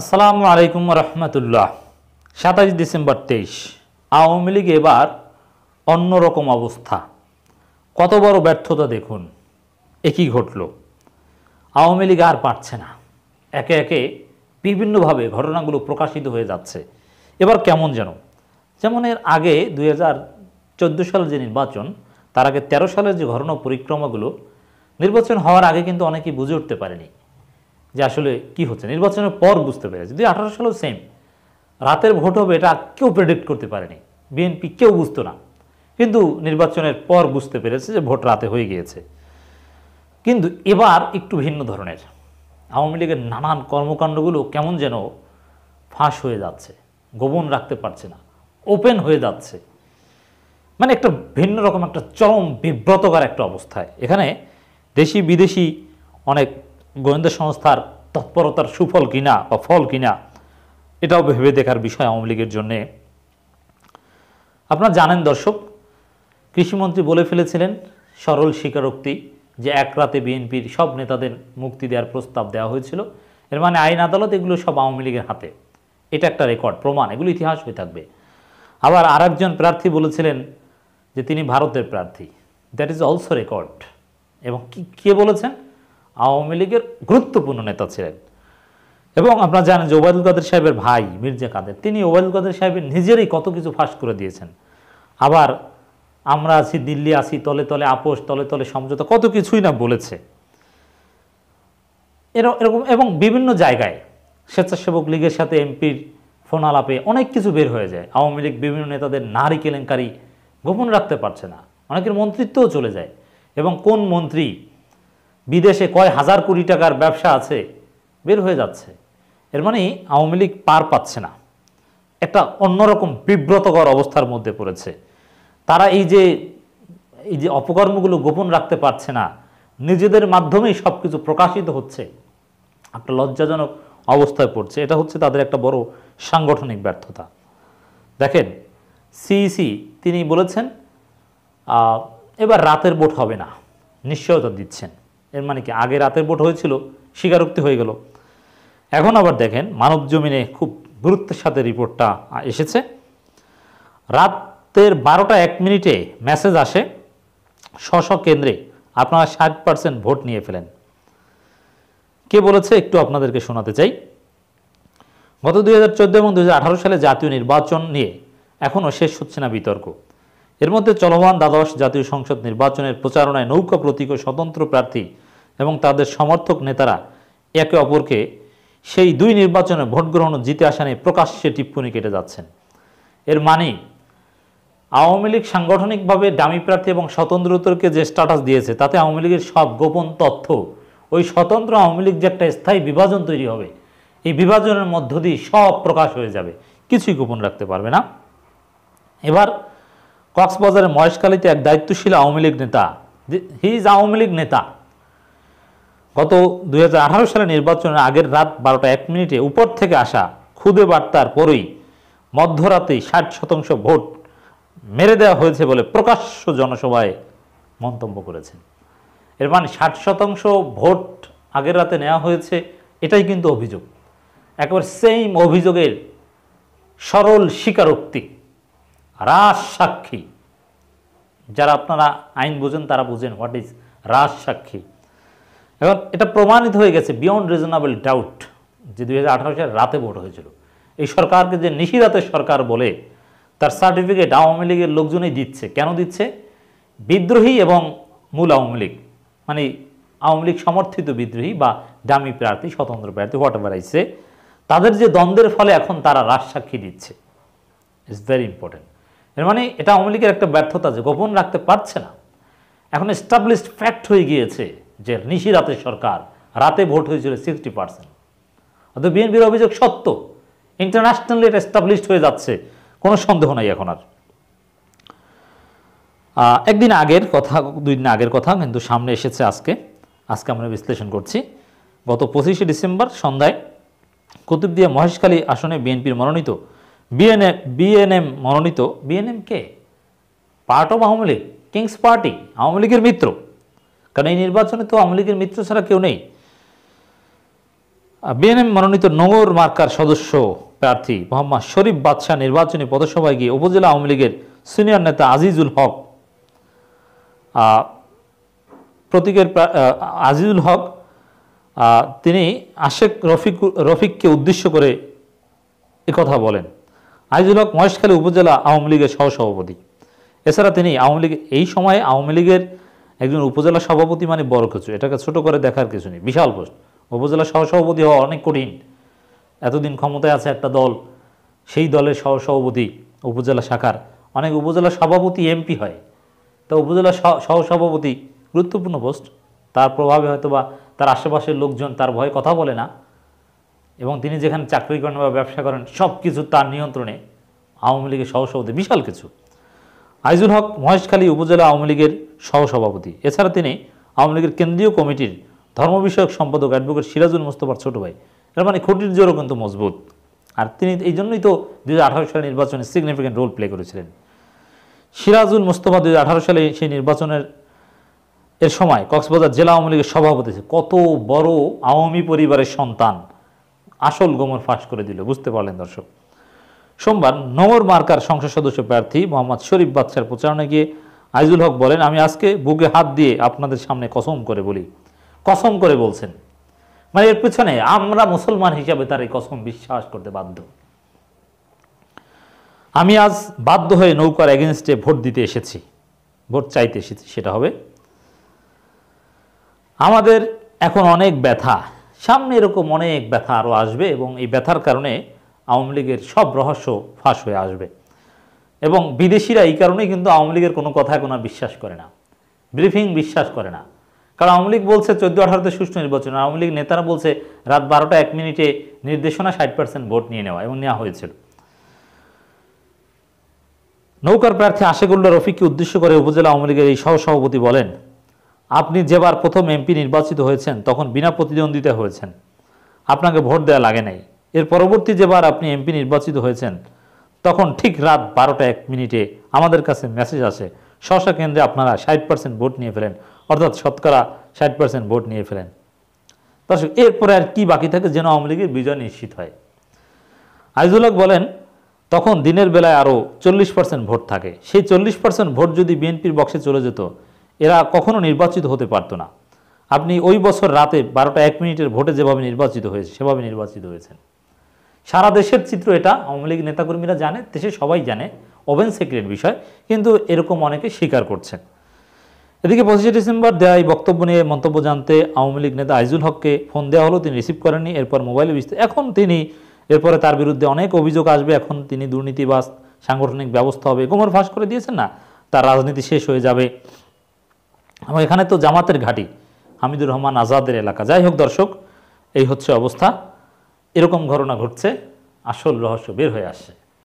আসসালামু আলাইকুম রহমতুল্লাহ সাতাশ ডিসেম্বর তেইশ আওয়ামী লীগ এবার অন্যরকম অবস্থা কত বড় ব্যর্থতা দেখুন একই ঘটল আওয়ামী লীগ আর পারছে না একে একে বিভিন্নভাবে ঘটনাগুলো প্রকাশিত হয়ে যাচ্ছে এবার কেমন যেন যেমন এর আগে দুই হাজার সালের যে নির্বাচন তার আগে ১৩ সালের যে ঘটনা পরিক্রমাগুলো নির্বাচন হওয়ার আগে কিন্তু অনেকেই বুঝে উঠতে পারেনি যে আসলে কি হচ্ছে নির্বাচনের পর বুঝতে পেরেছে দুই আঠারো সালেও সেম রাতের ভোট হবে এটা কেউ প্রেডিক্ট করতে পারেনি বিএনপি কেউ বুঝতো না কিন্তু নির্বাচনের পর বুঝতে পেরেছে যে ভোট রাতে হয়ে গিয়েছে কিন্তু এবার একটু ভিন্ন ধরনের আওয়ামী লীগের নানান কর্মকাণ্ডগুলো কেমন যেন ফাঁস হয়ে যাচ্ছে গোপন রাখতে পারছে না ওপেন হয়ে যাচ্ছে মানে একটা ভিন্ন রকম একটা চরম বিব্রতকর একটা অবস্থায় এখানে দেশি বিদেশি অনেক গোয়েন্দা সংস্থার তৎপরতার সুফল কিনা বা ফল কিনা এটাও ভেবে দেখার বিষয় আওয়ামী লীগের জন্যে আপনারা জানেন দর্শক কৃষিমন্ত্রী বলে ফেলেছিলেন সরল স্বীকারোক্তি যে এক রাতে বিএনপির সব নেতাদের মুক্তি দেওয়ার প্রস্তাব দেওয়া হয়েছিল এর মানে আইন আদালত এগুলো সব আওয়ামী লীগের হাতে এটা একটা রেকর্ড প্রমাণ এগুলো ইতিহাস হয়ে থাকবে আবার আর প্রার্থী বলেছিলেন যে তিনি ভারতের প্রার্থী দ্যাট ইজ অলসো রেকর্ড এবং কি কে বলেছেন আওয়ামী লীগের গুরুত্বপূর্ণ নেতা ছিলেন এবং আপনারা জানেন যে ওবায়দুল কাদের সাহেবের ভাই মির্জা কাদের তিনি ওবায়দুল কাদের সাহেবের নিজেরই কত কিছু ফাঁস করে দিয়েছেন আবার আমরা আছি দিল্লি আছি তলে তলে আপোষ তলে তলে সমঝোতা কত কিছুই না বলেছে এরকম এবং বিভিন্ন জায়গায় স্বেচ্ছাসেবক লীগের সাথে এমপির ফোন আলাপে অনেক কিছু বের হয়ে যায় আওয়ামী লীগ বিভিন্ন নেতাদের নারী কেলেঙ্কারি গোপন রাখতে পারছে না অনেকের মন্ত্রিত্বও চলে যায় এবং কোন মন্ত্রী বিদেশে কয় হাজার কোটি টাকার ব্যবসা আছে বের হয়ে যাচ্ছে এর মানে আওয়ামী লীগ পার পাচ্ছে না একটা অন্যরকম বিব্রতকর অবস্থার মধ্যে পড়েছে তারা এই যে এই যে অপকর্মগুলো গোপন রাখতে পারছে না নিজেদের মাধ্যমেই সব কিছু প্রকাশিত হচ্ছে একটা লজ্জাজনক অবস্থায় পড়ছে এটা হচ্ছে তাদের একটা বড় সাংগঠনিক ব্যর্থতা দেখেন সিইসি তিনি বলেছেন এবার রাতের ভোট হবে না নিশ্চয়তা দিচ্ছেন এর মানে কি আগে রাতের ভোট হয়েছিল স্বীকারোক্তি হয়ে গেল এখন আবার দেখেন মানব জমিনে খুব গুরুত্বের সাথে রিপোর্টটা এসেছে রাতের বারোটা এক মিনিটে মেসেজ আসে স্ব কেন্দ্রে আপনারা ষাট পার্সেন্ট ভোট নিয়ে ফেলেন কে বলেছে একটু আপনাদেরকে শোনাতে চাই গত দুই হাজার চোদ্দো এবং দু সালে জাতীয় নির্বাচন নিয়ে এখনও শেষ হচ্ছে না বিতর্ক এর মধ্যে চলমান দ্বাদশ জাতীয় সংসদ নির্বাচনের প্রচারণায় নৌকা প্রতীক ও স্বতন্ত্র প্রার্থী এবং তাদের সমর্থক নেতারা একে অপরকে সেই দুই নির্বাচনে ভোট গ্রহণ জিতে আসা নিয়ে প্রকাশ্যে টিপ্পণি কেটে যাচ্ছেন এর মানে আওয়ামী লীগ সাংগঠনিকভাবে ডামি প্রার্থী এবং স্বতন্ত্রতরকে যে স্ট্যাটাস দিয়েছে তাতে আওয়ামী লীগের সব গোপন তথ্য ওই স্বতন্ত্র আওয়ামী লীগ যে একটা স্থায়ী বিভাজন তৈরি হবে এই বিভাজনের মধ্য দিয়ে সব প্রকাশ হয়ে যাবে কিছুই গোপন রাখতে পারবে না এবার কক্সবাজারের মহেশখালীতে এক দায়িত্বশীল আওয়ামী লীগ নেতা হি ইজ আওয়ামী লীগ নেতা গত দুই সালের নির্বাচনের আগের রাত বারোটা এক মিনিটে উপর থেকে আসা খুদে বার্তার পরেই মধ্যরাতে ষাট শতাংশ ভোট মেরে দেওয়া হয়েছে বলে প্রকাশ্য জনসভায় মন্তব্য করেছেন এর মানে ষাট শতাংশ ভোট আগের রাতে নেওয়া হয়েছে এটাই কিন্তু অভিযোগ একবার সেইম অভিযোগের সরল স্বীকারোক্তি রাজ সাক্ষী যারা আপনারা আইন বোঝেন তারা বুঝেন হোয়াট ইজ রাজ সাক্ষী এবার এটা প্রমাণিত হয়ে গেছে বিয়ন্ড রিজনেবল ডাউট যে দুই সালের রাতে ভোট হয়েছিল এই সরকারকে যে নিশিরাতের সরকার বলে তার সার্টিফিকেট আওয়ামী লীগের লোকজনই দিচ্ছে কেন দিচ্ছে বিদ্রোহী এবং মূল আওয়ামী লীগ মানে আওয়ামী লীগ সমর্থিত বিদ্রোহী বা দামি প্রার্থী স্বতন্ত্র প্রার্থী হোয়াট এভার আইসে তাদের যে দ্বন্দ্বের ফলে এখন তারা সাক্ষী দিচ্ছে ইটস ভেরি ইম্পর্ট্যান্ট এর মানে এটা আওয়ামী লীগের একটা ব্যর্থতা যে গোপন রাখতে পারছে না এখন এস্টাবলিশড ফ্যাক্ট হয়ে গিয়েছে যে নিশি রাতে সরকার রাতে ভোট হয়েছিল সিক্সটি পার্সেন্ট অত বিএনপির অভিযোগ সত্য ইন্টারন্যাশনালি এটা এস্টাবলিশড হয়ে যাচ্ছে কোনো সন্দেহ নাই এখন আর একদিন আগের কথা দুই দিন আগের কথা কিন্তু সামনে এসেছে আজকে আজকে আমরা বিশ্লেষণ করছি গত পঁচিশে ডিসেম্বর সন্ধ্যায় কুতুবদিয়া মহেশখালী আসনে বিএনপির মনোনীত বিএনএ বিএনএম মনোনীত বিএনএম কে part of Awami League kings party Awami লীগের মিত্র কারণ এই নির্বাচনে তো আওয়ামী লীগের মিত্র ছাড়া কেউ নেই বিএনএম মনোনীত নগর মার্কার সদস্য প্রার্থী মোহাম্মদ শরীফ বাদশাহ নির্বাচনী পদসভায় গিয়ে উপজেলা আওয়ামী লীগের সিনিয়র নেতা আজিজুল হক প্রতীকের আজিজুল হক তিনি আশেক রফিক রফিককে উদ্দেশ্য করে কথা বলেন আইজুল হক মহেশখালী উপজেলা আওয়ামী লীগের সহসভাপতি এছাড়া তিনি আওয়ামী লীগ এই সময়ে আওয়ামী লীগের একজন উপজেলা সভাপতি মানে বড় কিছু এটাকে ছোট করে দেখার কিছু নেই বিশাল পোস্ট উপজেলা সহসভাপতি হওয়া অনেক কঠিন এতদিন ক্ষমতায় আছে একটা দল সেই দলের সহসভাপতি উপজেলা শাখার অনেক উপজেলা সভাপতি এমপি হয় তা উপজেলা সহসভাপতি গুরুত্বপূর্ণ পোস্ট তার প্রভাবে হয়তো বা তার আশেপাশের লোকজন তার ভয়ে কথা বলে না এবং তিনি যেখানে চাকরি করেন বা ব্যবসা করেন সব কিছু তার নিয়ন্ত্রণে আওয়ামী লীগের সহসভাপতি বিশাল কিছু আইজুল হক মহেশখালী উপজেলা আওয়ামী লীগের সহসভাপতি এছাড়া তিনি আওয়ামী লীগের কেন্দ্রীয় কমিটির ধর্ম বিষয়ক সম্পাদক অ্যাডভোকেট সিরাজুল মুস্তফার ছোট ভাই এর মানে খুঁটির জোরও কিন্তু মজবুত আর তিনি এই জন্যই তো দু সালের নির্বাচনে সিগনিফিক্যান্ট রোল প্লে করেছিলেন সিরাজুল মুস্তফা দু সালে সেই নির্বাচনের এর সময় কক্সবাজার জেলা আওয়ামী লীগের সভাপতি কত বড় আওয়ামী পরিবারের সন্তান আসল গোমর ফাঁস করে দিল বুঝতে পারলেন দর্শক সোমবার নগর মার্কার সংসদ সদস্য প্রার্থী মোহাম্মদ শরীফ বাদশার প্রচারণে গিয়ে আইজুল হক বলেন আমি আজকে বুকে হাত দিয়ে আপনাদের সামনে কসম করে বলি কসম করে বলছেন মানে এর পেছনে আমরা মুসলমান হিসাবে তার এই কসম বিশ্বাস করতে বাধ্য আমি আজ বাধ্য হয়ে নৌকার এগেনস্টে ভোট দিতে এসেছি ভোট চাইতে এসেছি সেটা হবে আমাদের এখন অনেক ব্যথা সামনে এরকম অনেক ব্যথা আরও আসবে এবং এই ব্যথার কারণে আওয়ামী লীগের সব রহস্য ফাঁস হয়ে আসবে এবং বিদেশিরা এই কারণেই কিন্তু আওয়ামী লীগের কোনো কথায় কোনো বিশ্বাস করে না ব্রিফিং বিশ্বাস করে না কারণ আওয়ামী লীগ বলছে চোদ্দো আঠারোতে সুষ্ঠু নির্বাচন আওয়ামী লীগ নেতারা বলছে রাত বারোটা এক মিনিটে নির্দেশনা ষাট পার্সেন্ট ভোট নিয়ে নেওয়া এবং নেওয়া হয়েছিল নৌকার প্রার্থী আশেকুল্লা রফিককে উদ্দেশ্য করে উপজেলা আওয়ামী লীগের এই সহসভাপতি বলেন আপনি যেবার প্রথম এমপি নির্বাচিত হয়েছেন তখন বিনা প্রতিদ্বন্দ্বিতা হয়েছেন আপনাকে ভোট দেওয়া লাগে নাই এর পরবর্তী যেবার আপনি এমপি নির্বাচিত হয়েছেন তখন ঠিক রাত বারোটা এক মিনিটে আমাদের কাছে মেসেজ আসে শশা কেন্দ্রে আপনারা ষাট পার্সেন্ট ভোট নিয়ে ফেলেন অর্থাৎ শতকরা ষাট পার্সেন্ট ভোট নিয়ে ফেলেন দর্শক এরপরে আর কি বাকি থাকে যেন আওয়ামী লীগের বিজয় নিশ্চিত হয় আইজুল বলেন তখন দিনের বেলায় আরও চল্লিশ পার্সেন্ট ভোট থাকে সেই চল্লিশ পার্সেন্ট ভোট যদি বিএনপির বক্সে চলে যেত এরা কখনো নির্বাচিত হতে পারতো না আপনি ওই বছর রাতে বারোটা এক মিনিটের ভোটে যেভাবে নির্বাচিত হয়েছে সেভাবে নির্বাচিত হয়েছেন সারা দেশের চিত্র এটা আওয়ামী লীগ নেতাকর্মীরা জানে দেশে সবাই জানে ওভেন সেক্রেট বিষয় কিন্তু এরকম অনেকে স্বীকার করছেন এদিকে পঁচিশে ডিসেম্বর দেয়া এই বক্তব্য নিয়ে মন্তব্য জানতে আওয়ামী লীগ নেতা আইজুল হককে ফোন দেওয়া হলো তিনি রিসিভ করেননি এরপর মোবাইলে বিস্তৃত এখন তিনি এরপরে তার বিরুদ্ধে অনেক অভিযোগ আসবে এখন তিনি দুর্নীতিবাস সাংগঠনিক ব্যবস্থা হবে গোমর ফাঁস করে দিয়েছেন না তার রাজনীতি শেষ হয়ে যাবে এবং এখানে তো জামাতের ঘাটি হামিদুর রহমান আজাদের এলাকা যাই হোক দর্শক এই হচ্ছে অবস্থা এরকম ঘটনা ঘটছে আসল রহস্য বের হয়ে আসছে